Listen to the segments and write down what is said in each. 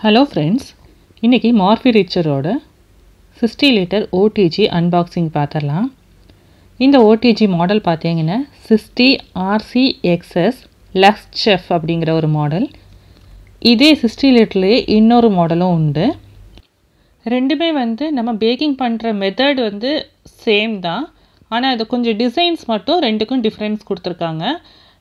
hello friends இன்றைக்கி Morphy ரிச்சரோட sixty litre OTG unboxing பார்த்துடலாம் இந்த ஓடிஜி மாடல் பார்த்தீங்கன்னா சிக்ஸ்டி ஆர்சி எக்ஸஸ் லக்ஸ் செஃப் அப்படிங்கிற ஒரு மாடல் இதே சிக்ஸ்டி லிட்டர்லேயே இன்னொரு மாடலும் உண்டு ரெண்டுமே வந்து நம்ம பேக்கிங் பண்ணுற மெத்தட் வந்து சேம் தான் ஆனால் அது கொஞ்சம் டிசைன்ஸ் மட்டும் ரெண்டுக்கும் டிஃப்ரென்ஸ் கொடுத்துருக்காங்க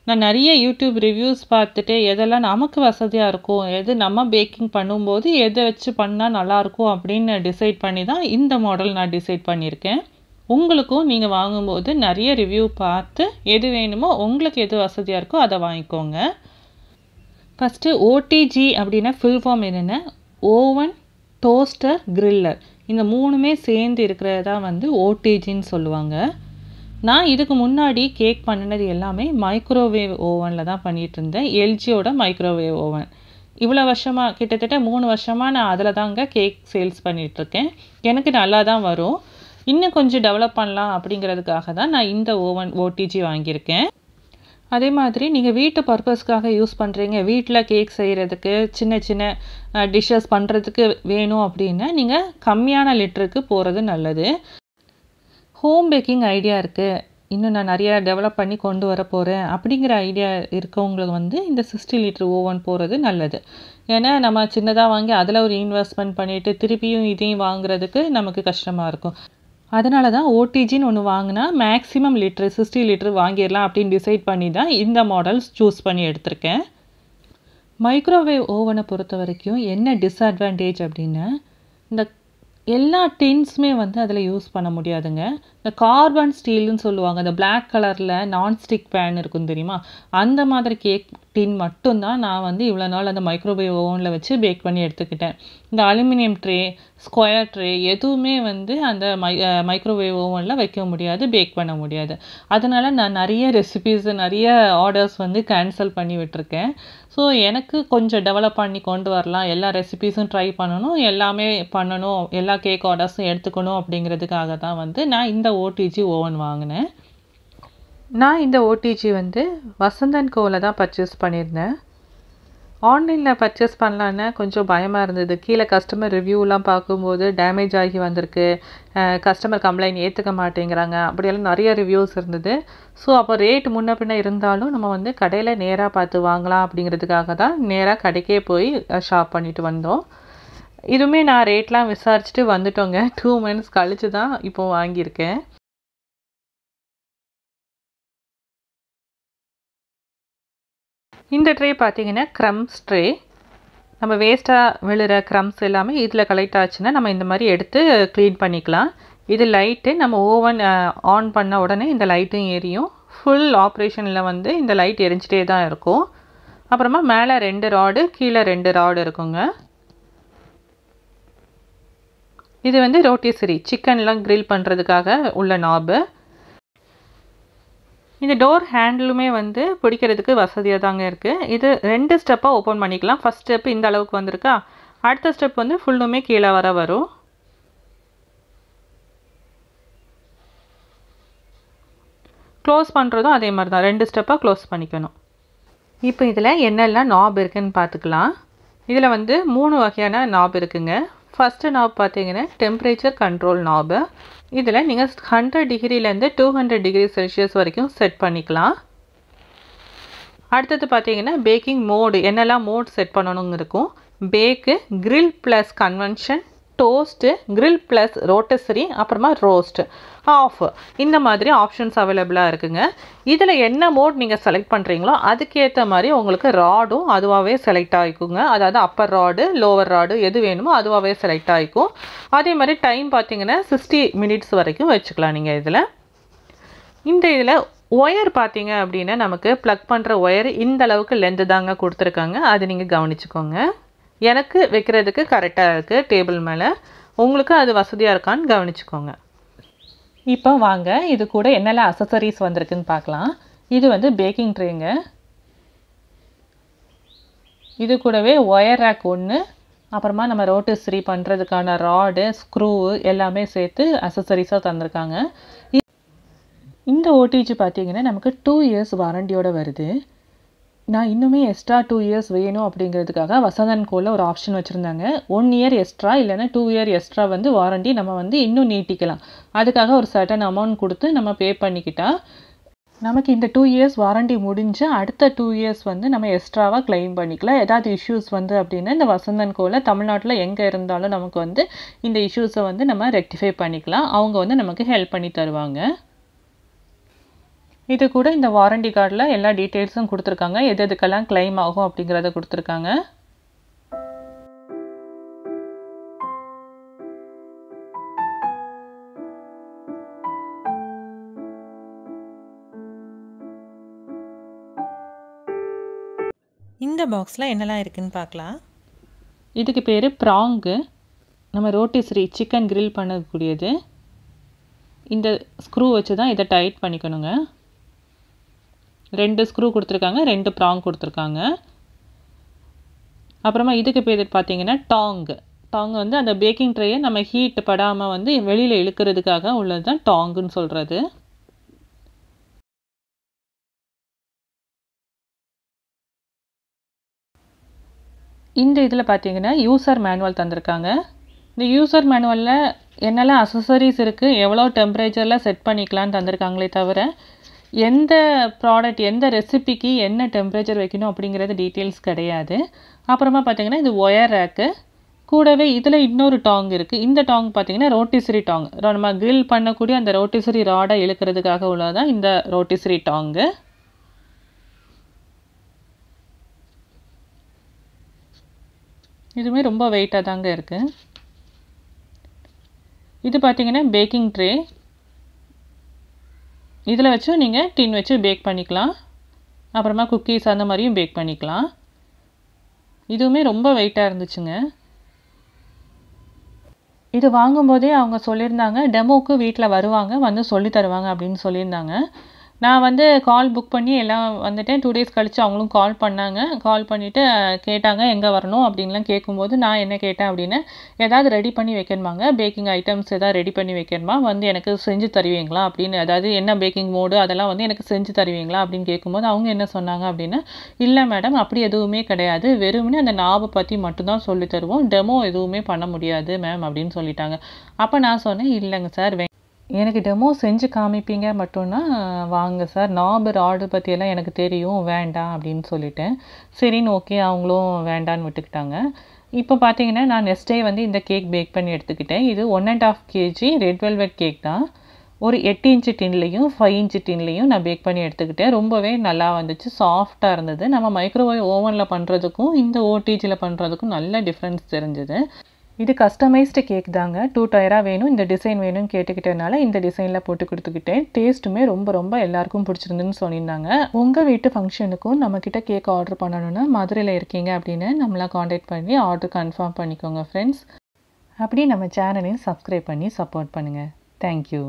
நான் நிறைய யூடியூப் ரிவ்யூஸ் பார்த்துட்டு எதெல்லாம் நமக்கு வசதியாக இருக்கும் எது நம்ம பேக்கிங் பண்ணும்போது எதை வச்சு பண்ணால் நல்லாயிருக்கும் அப்படின்னு டிசைட் பண்ணி தான் இந்த மாடல் நான் டிசைட் பண்ணியிருக்கேன் உங்களுக்கும் நீங்கள் வாங்கும்போது நிறைய ரிவ்யூ பார்த்து எது வேணுமோ உங்களுக்கு எது வசதியாக இருக்கோ அதை வாங்கிக்கோங்க ஃபஸ்ட்டு ஓடிஜி அப்படின்னா ஃபுல் ஃபார்ம் என்னென்ன ஓவன் டோஸ்டர் கிரில்லர் இந்த மூணுமே சேர்ந்து இருக்கிறதான் வந்து ஓடிஜின்னு சொல்லுவாங்க நான் இதுக்கு முன்னாடி கேக் பண்ணினது எல்லாமே மைக்ரோவேவ் ஓவனில் தான் பண்ணிகிட்டு இருந்தேன் எல்ஜியோட மைக்ரோவேவ் ஓவன் இவ்வளோ வருஷமாக கிட்டத்தட்ட மூணு வருஷமாக நான் அதில் தாங்க கேக் சேல்ஸ் பண்ணிகிட்ருக்கேன் எனக்கு நல்லா தான் வரும் இன்னும் கொஞ்சம் டெவலப் பண்ணலாம் அப்படிங்கிறதுக்காக தான் நான் இந்த ஓவன் ஓடிஜி வாங்கியிருக்கேன் அதே மாதிரி நீங்கள் வீட்டு பர்பஸ்க்காக யூஸ் பண்ணுறீங்க வீட்டில் கேக் செய்கிறதுக்கு சின்ன சின்ன டிஷ்ஷஸ் பண்ணுறதுக்கு வேணும் அப்படின்னா நீங்கள் கம்மியான லிட்டருக்கு போகிறது நல்லது ஹோம் பேக்கிங் ஐடியா இருக்குது இன்னும் நான் நிறையா டெவலப் பண்ணி கொண்டு வர போகிறேன் அப்படிங்கிற ஐடியா இருக்கவங்களுக்கு வந்து இந்த சிக்ஸ்டி லிட்டர் ஓவன் போகிறது நல்லது ஏன்னா நம்ம சின்னதாக வாங்கி அதில் ஒரு இன்வெஸ்ட்மெண்ட் பண்ணிவிட்டு திருப்பியும் இதையும் வாங்குறதுக்கு நமக்கு கஷ்டமாக இருக்கும் அதனால தான் ஓடிஜின்னு ஒன்று வாங்கினா மேக்ஸிமம் லிட்ரு சிக்ஸ்டி லிட்ரு வாங்கிடலாம் அப்படின்னு டிசைட் பண்ணி தான் இந்த மாடல்ஸ் சூஸ் பண்ணி எடுத்திருக்கேன் மைக்ரோவேவ் ஓவனை பொறுத்த வரைக்கும் என்ன டிஸ்அட்வான்டேஜ் அப்படின்னா இந்த எல்லா டின்ஸுமே வந்து அதில் யூஸ் பண்ண முடியாதுங்க இந்த கார்பன் ஸ்டீல்னு சொல்லுவாங்க இந்த பிளாக் கலரில் நான்ஸ்டிக் பேன் இருக்கும் தெரியுமா அந்த மாதிரி கேக் டின் மட்டும்தான் நான் வந்து இவ்வளோ நாள் அந்த மைக்ரோவேவ் ஓவனில் வச்சு பேக் பண்ணி எடுத்துக்கிட்டேன் இந்த அலுமினியம் ட்ரே ஸ்கொயர் ட்ரே எதுவுமே வந்து அந்த மை மைக்ரோவேவ் ஓவனில் வைக்க முடியாது பேக் பண்ண முடியாது அதனால் நான் நிறைய ரெசிபீஸு நிறைய ஆர்டர்ஸ் வந்து கேன்சல் பண்ணி விட்டுருக்கேன் ஸோ எனக்கு கொஞ்சம் டெவலப் பண்ணி கொண்டு வரலாம் எல்லா ரெசிபீஸும் ட்ரை பண்ணணும் எல்லாமே பண்ணணும் எல்லா கேக் ஆர்டர்ஸும் எடுத்துக்கணும் அப்படிங்கிறதுக்காக தான் வந்து நான் இந்த ஓடிஜி ஓவன் வாங்கினேன் நான் இந்த ஓடிஜி வந்து வசந்தன் கோவில் தான் பர்ச்சேஸ் பண்ணியிருந்தேன் ஆன்லைனில் பர்ச்சேஸ் பண்ணலான்னு கொஞ்சம் பயமாக இருந்தது கீழே கஸ்டமர் ரிவ்யூலாம் பார்க்கும்போது டேமேஜ் ஆகி வந்திருக்கு கஸ்டமர் கம்ப்ளைண்ட் ஏற்றுக்க மாட்டேங்கிறாங்க அப்படியெல்லாம் நிறைய ரிவ்யூஸ் இருந்தது ஸோ அப்போ ரேட் முன்ன பின்ன இருந்தாலும் நம்ம வந்து கடையில் நேராக பார்த்து வாங்கலாம் அப்படிங்கிறதுக்காக தான் நேராக கடைக்கே போய் ஷாப் பண்ணிட்டு வந்தோம் இதுவுமே நான் ரேட்லாம் விசாரிச்சுட்டு வந்துட்டோங்க டூ மினிட்ஸ் கழித்து தான் இப்போது வாங்கியிருக்கேன் இந்த ட்ரே பார்த்திங்கன்னா க்ரம்ஸ் ட்ரே நம்ம வேஸ்ட்டாக விழுற க்ரம்ஸ் எல்லாமே இதில் கலெக்ட் ஆச்சுன்னா நம்ம இந்த மாதிரி எடுத்து க்ளீன் பண்ணிக்கலாம் இது லைட்டு நம்ம ஓவன் ஆன் பண்ண உடனே இந்த லைட்டும் எரியும் ஃபுல் ஆப்ரேஷனில் வந்து இந்த லைட் எரிஞ்சிட்டே தான் இருக்கும் அப்புறமா மேலே ரெண்டு ராடு கீழே ரெண்டு ராடு இருக்குங்க இது வந்து ரோட்டிசரி சிக்கன்லாம் க்ரில் பண்ணுறதுக்காக உள்ள நாபு இந்த டோர் ஹேண்டிலுமே வந்து பிடிக்கிறதுக்கு வசதியாக தாங்க இருக்குது இது ரெண்டு ஸ்டெப்பாக ஓப்பன் பண்ணிக்கலாம் ஃபஸ்ட் ஸ்டெப் இந்த அளவுக்கு வந்திருக்கா அடுத்த ஸ்டெப் வந்து ஃபுல்லுமே கீழே வர வரும் க்ளோஸ் பண்ணுறதும் அதே மாதிரி தான் ரெண்டு ஸ்டெப்பாக க்ளோஸ் பண்ணிக்கணும் இப்போ இதில் என்னெல்லாம் நாப் இருக்குதுன்னு பார்த்துக்கலாம் இதில் வந்து மூணு வகையான நாப் இருக்குங்க ஃபஸ்ட்டு நாப் பார்த்தீங்கன்னா டெம்பரேச்சர் கண்ட்ரோல் நாபு இதில் நீங்கள் ஹண்ட்ரட் டிகிரிலேருந்து டூ ஹண்ட்ரட் டிகிரி செல்சியஸ் வரைக்கும் செட் பண்ணிக்கலாம் அடுத்தது பார்த்தீங்கன்னா பேக்கிங் மோடு என்னெல்லாம் மோட் செட் பண்ணணுங்க இருக்கும் bake grill plus convection toast grill plus rotisserie அப்புறமா ரோஸ்ட் ஆஃப் இந்த மாதிரி ஆப்ஷன்ஸ் அவைலபிளாக இருக்குங்க இதில் என்ன மோட் நீங்கள் செலக்ட் பண்ணுறீங்களோ அதுக்கேற்ற மாதிரி உங்களுக்கு ராடும் அதுவாகவே செலக்ட் ஆகிக்குங்க அதாவது அப்பர் ராடு லோவர் ராடு எது வேணுமோ அதுவாகவே செலக்ட் ஆகிக்கும் அதே மாதிரி டைம் பார்த்தீங்கன்னா சிக்ஸ்டி மினிட்ஸ் வரைக்கும் வச்சுக்கலாம் நீங்கள் இதில் இந்த இதில் ஒயர் பார்த்தீங்க அப்படின்னா நமக்கு ப்ளக் பண்ணுற ஒயர் இந்த அளவுக்கு லென்த்து தாங்க கொடுத்துருக்காங்க அது நீங்கள் கவனிச்சுக்கோங்க எனக்கு வைக்கிறதுக்கு கரெக்டாக இருக்குது டேபிள் மேலே உங்களுக்கு அது வசதியாக இருக்கான்னு கவனிச்சுக்கோங்க இப்போ வாங்க இது கூட என்னெல்லாம் அசசரிஸ் வந்திருக்குன்னு பார்க்கலாம் இது வந்து பேக்கிங் ட்ரேங்க இது கூடவே ஒயர் ரேக் ஒன்று அப்புறமா நம்ம ரோட்டஸ்ரி பண்ணுறதுக்கான ராடு ஸ்க்ரூ எல்லாமே சேர்த்து அசசரிஸாக தந்திருக்காங்க இந்த ஓடிஜி பார்த்தீங்கன்னா நமக்கு டூ இயர்ஸ் வாரண்டியோடு வருது நான் இன்னுமே எக்ஸ்ட்ரா டூ இயர்ஸ் வேணும் அப்படிங்கிறதுக்காக வசந்தன் கோவில் ஒரு ஆப்ஷன் வச்சுருந்தாங்க ஒன் இயர் எக்ஸ்ட்ரா இல்லைனா டூ இயர் எக்ஸ்ட்ரா வந்து வாரண்டி நம்ம வந்து இன்னும் நீட்டிக்கலாம் அதுக்காக ஒரு சர்டன் அமௌண்ட் கொடுத்து நம்ம பே பண்ணிக்கிட்டால் நமக்கு இந்த டூ இயர்ஸ் வாரண்டி முடிஞ்சு அடுத்த டூ இயர்ஸ் வந்து நம்ம எக்ஸ்ட்ராவாக கிளைம் பண்ணிக்கலாம் ஏதாவது இஷ்யூஸ் வந்து அப்படின்னா இந்த வசந்தன் கோவில் தமிழ்நாட்டில் எங்கே இருந்தாலும் நமக்கு வந்து இந்த இஷ்யூஸை வந்து நம்ம ரெக்டிஃபை பண்ணிக்கலாம் அவங்க வந்து நமக்கு ஹெல்ப் பண்ணி தருவாங்க இது கூட இந்த வாரண்டி கார்டில் எல்லா டீட்டெயில்ஸும் கொடுத்துருக்காங்க எது எதுக்கெல்லாம் கிளைம் ஆகும் அப்படிங்கிறத கொடுத்துருக்காங்க இந்த பாக்ஸில் என்னெல்லாம் இருக்குதுன்னு பார்க்கலாம் இதுக்கு பேர் ப்ராங்கு நம்ம ரோட்டிஸ்ரி சிக்கன் கிரில் பண்ணக்கூடியது இந்த ஸ்க்ரூ வச்சு தான் இதை டைட் பண்ணிக்கணுங்க ரெண்டு ஸ்க்ரூ கொடுத்துருக்காங்க ரெண்டு ப்ராங் கொடுத்துருக்காங்க அப்புறமா இதுக்கு பேர் பார்த்தீங்கன்னா டாங் டாங் வந்து அந்த பேக்கிங் ட்ரேயை நம்ம ஹீட் படாமல் வந்து வெளியில் இழுக்கிறதுக்காக உள்ளது தான் டாங்குன்னு சொல்கிறது இந்த இதில் பார்த்தீங்கன்னா யூசர் மேனுவல் தந்திருக்காங்க இந்த யூசர் மேனுவலில் என்னெல்லாம் அசசரிஸ் இருக்குது எவ்வளோ டெம்பரேச்சரில் செட் பண்ணிக்கலான்னு தந்திருக்காங்களே தவிர எந்த ப்ராடக்ட் எந்த ரெசிபிக்கு என்ன டெம்ப்ரேச்சர் வைக்கணும் அப்படிங்கிறது டீட்டெயில்ஸ் கிடையாது அப்புறமா பார்த்தீங்கன்னா இது ஒயர் ரேக்கு கூடவே இதில் இன்னொரு டாங் இருக்குது இந்த டாங் பார்த்தீங்கன்னா ரோட்டிசரி டாங் நம்ம கிரில் பண்ணக்கூடிய அந்த ரோட்டிசரி ராடை இழுக்கிறதுக்காக உள்ளதான் இந்த ரோட்டிசரி டாங்கு இதுவுமே ரொம்ப வெயிட்டாக தாங்க இருக்குது இது பார்த்தீங்கன்னா பேக்கிங் ட்ரே இதில் வச்சும் நீங்கள் டின் வச்சு பேக் பண்ணிக்கலாம் அப்புறமா குக்கீஸ் அந்த மாதிரியும் பேக் பண்ணிக்கலாம் இதுவுமே ரொம்ப வெயிட்டாக இருந்துச்சுங்க இது வாங்கும்போதே அவங்க சொல்லியிருந்தாங்க டெமோவுக்கு வீட்டில் வருவாங்க வந்து சொல்லி தருவாங்க அப்படின்னு சொல்லியிருந்தாங்க நான் வந்து கால் புக் பண்ணி எல்லாம் வந்துட்டேன் டூ டேஸ் கழித்து அவங்களும் கால் பண்ணாங்க கால் பண்ணிவிட்டு கேட்டாங்க எங்கே வரணும் அப்படின்லாம் கேட்கும்போது நான் என்ன கேட்டேன் அப்படின்னு ஏதாவது ரெடி பண்ணி வைக்கணுமாங்க பேக்கிங் ஐட்டம்ஸ் எதாவது ரெடி பண்ணி வைக்கணுமா வந்து எனக்கு செஞ்சு தருவீங்களா அப்படின்னு அதாவது என்ன பேக்கிங் மோடு அதெல்லாம் வந்து எனக்கு செஞ்சு தருவீங்களா அப்படின்னு கேட்கும்போது அவங்க என்ன சொன்னாங்க அப்படின்னா இல்லை மேடம் அப்படி எதுவுமே கிடையாது வெறுமனே அந்த நாபை பற்றி மட்டும்தான் சொல்லித்தருவோம் தருவோம் டெமோ எதுவுமே பண்ண முடியாது மேம் அப்படின்னு சொல்லிட்டாங்க அப்போ நான் சொன்னேன் இல்லைங்க சார் எனக்கு டெமோ செஞ்சு காமிப்பீங்க மட்டும்னா வாங்க சார் நாபர் ஆர்டர் பற்றியெல்லாம் எனக்கு தெரியும் வேண்டாம் அப்படின்னு சொல்லிட்டேன் சரின்னு ஓகே அவங்களும் வேண்டான்னு விட்டுக்கிட்டாங்க இப்போ பார்த்தீங்கன்னா நான் நெக்ஸ்ட் டே வந்து இந்த கேக் பேக் பண்ணி எடுத்துக்கிட்டேன் இது one and half KG red velvet cake தான் ஒரு எட்டு இன்ச்சு டின்லேயும் ஃபைவ் இன்ச்சு டின்லேயும் நான் பேக் பண்ணி எடுத்துக்கிட்டேன் ரொம்பவே நல்லா வந்துச்சு சாஃப்டாக இருந்தது நம்ம மைக்ரோவேவ் ஓவனில் பண்ணுறதுக்கும் இந்த ஓடிஜியில் பண்ணுறதுக்கும் நல்ல டிஃப்ரென்ஸ் தெரிஞ்சுது இது கஸ்டமைஸ்டு கேக் தாங்க டூ டயராக வேணும் இந்த டிசைன் வேணும்னு கேட்டுக்கிட்டனால இந்த டிசைனில் போட்டு கொடுத்துக்கிட்டேன் டேஸ்ட்டுமே ரொம்ப ரொம்ப எல்லாருக்கும் பிடிச்சிருந்துன்னு சொல்லியிருந்தாங்க உங்கள் வீட்டு ஃபங்க்ஷனுக்கும் நம்மக்கிட்ட கேக் ஆர்டர் பண்ணணும்னா மதுரையில் இருக்கீங்க அப்படின்னு நம்மளாம் காண்டாக்ட் பண்ணி ஆர்டர் கன்ஃபார்ம் பண்ணிக்கோங்க ஃப்ரெண்ட்ஸ் அப்படி நம்ம சேனலையும் சப்ஸ்கிரைப் பண்ணி சப்போர்ட் பண்ணுங்கள் தேங்க்யூ